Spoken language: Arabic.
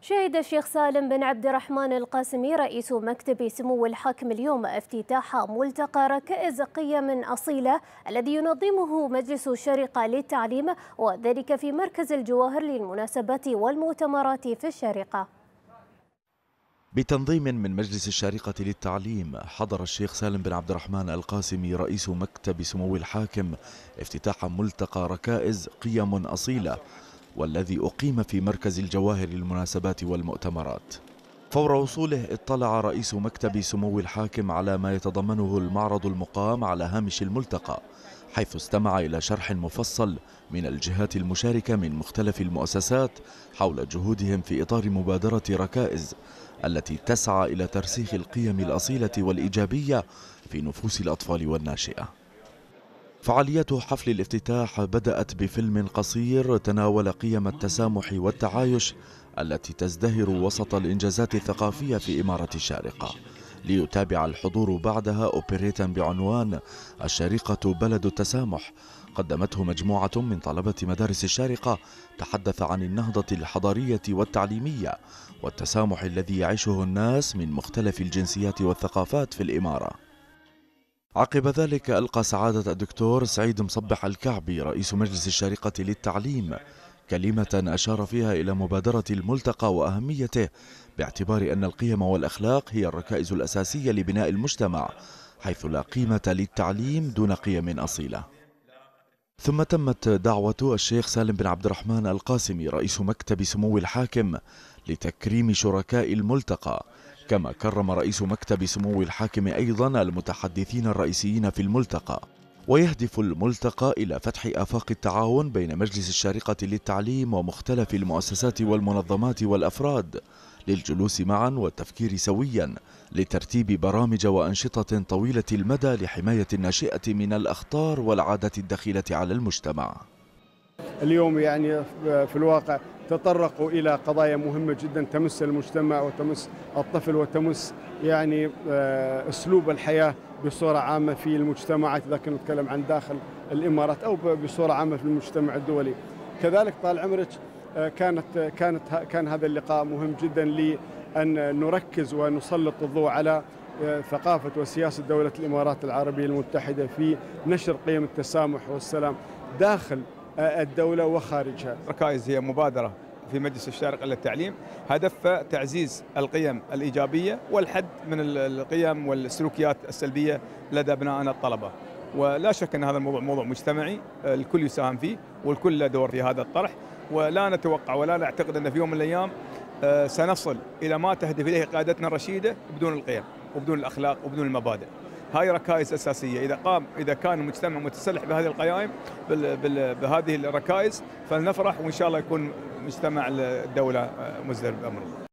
شهد الشيخ سالم بن عبد الرحمن القاسمي رئيس مكتب سمو الحاكم اليوم افتتاح ملتقى ركائز قيم أصيلة الذي ينظمه مجلس الشارقة للتعليم وذلك في مركز الجواهر للمناسبات والمؤتمرات في الشارقة بتنظيم من مجلس الشارقة للتعليم حضر الشيخ سالم بن عبد الرحمن القاسمي رئيس مكتب سمو الحاكم افتتاح ملتقى ركائز قيم أصيلة والذي أقيم في مركز الجواهر للمناسبات والمؤتمرات فور وصوله اطلع رئيس مكتب سمو الحاكم على ما يتضمنه المعرض المقام على هامش الملتقى حيث استمع إلى شرح مفصل من الجهات المشاركة من مختلف المؤسسات حول جهودهم في إطار مبادرة ركائز التي تسعى إلى ترسيخ القيم الأصيلة والإيجابية في نفوس الأطفال والناشئة فعاليات حفل الافتتاح بدأت بفيلم قصير تناول قيم التسامح والتعايش التي تزدهر وسط الإنجازات الثقافية في إمارة الشارقة ليتابع الحضور بعدها أوبريتا بعنوان الشارقة بلد التسامح قدمته مجموعة من طلبة مدارس الشارقة تحدث عن النهضة الحضارية والتعليمية والتسامح الذي يعيشه الناس من مختلف الجنسيات والثقافات في الإمارة عقب ذلك ألقى سعادة الدكتور سعيد مصبح الكعبي رئيس مجلس الشارقة للتعليم كلمة أشار فيها إلى مبادرة الملتقى وأهميته باعتبار أن القيم والأخلاق هي الركائز الأساسية لبناء المجتمع حيث لا قيمة للتعليم دون قيم أصيلة ثم تمت دعوة الشيخ سالم بن عبد الرحمن القاسمي رئيس مكتب سمو الحاكم لتكريم شركاء الملتقى كما كرم رئيس مكتب سمو الحاكم أيضا المتحدثين الرئيسيين في الملتقى ويهدف الملتقى إلى فتح آفاق التعاون بين مجلس الشارقة للتعليم ومختلف المؤسسات والمنظمات والأفراد للجلوس معا والتفكير سويا لترتيب برامج وأنشطة طويلة المدى لحماية الناشئة من الأخطار والعادات الدخيلة على المجتمع اليوم يعني في الواقع تطرقوا إلى قضايا مهمة جدا تمس المجتمع وتمس الطفل وتمس يعني آه، أسلوب الحياة بصورة عامة في المجتمعات إذا كنا نتكلم عن داخل الإمارات أو بصورة عامة في المجتمع الدولي كذلك طال عمرك آه، كانت كانت كان هذا اللقاء مهم جدا لأن نركز ونسلط الضوء على آه، ثقافة وسياسة دولة الإمارات العربية المتحدة في نشر قيم التسامح والسلام داخل الدولة وخارجها ركائز هي مبادرة في مجلس الشارقة للتعليم هدفها تعزيز القيم الإيجابية والحد من القيم والسلوكيات السلبية لدى أبنائنا الطلبة ولا شك أن هذا الموضوع موضوع مجتمعي الكل يساهم فيه والكل له دور في هذا الطرح ولا نتوقع ولا نعتقد أن في يوم من الأيام آه، سنصل إلى ما تهدف إليه قادتنا الرشيدة بدون القيم وبدون الأخلاق وبدون المبادئ هاي ركائز اساسيه اذا قام اذا كان المجتمع متسلح بهذه القيائم بهذه الركائز فلنفرح وان شاء الله يكون مجتمع الدوله آه، مزدهر بامره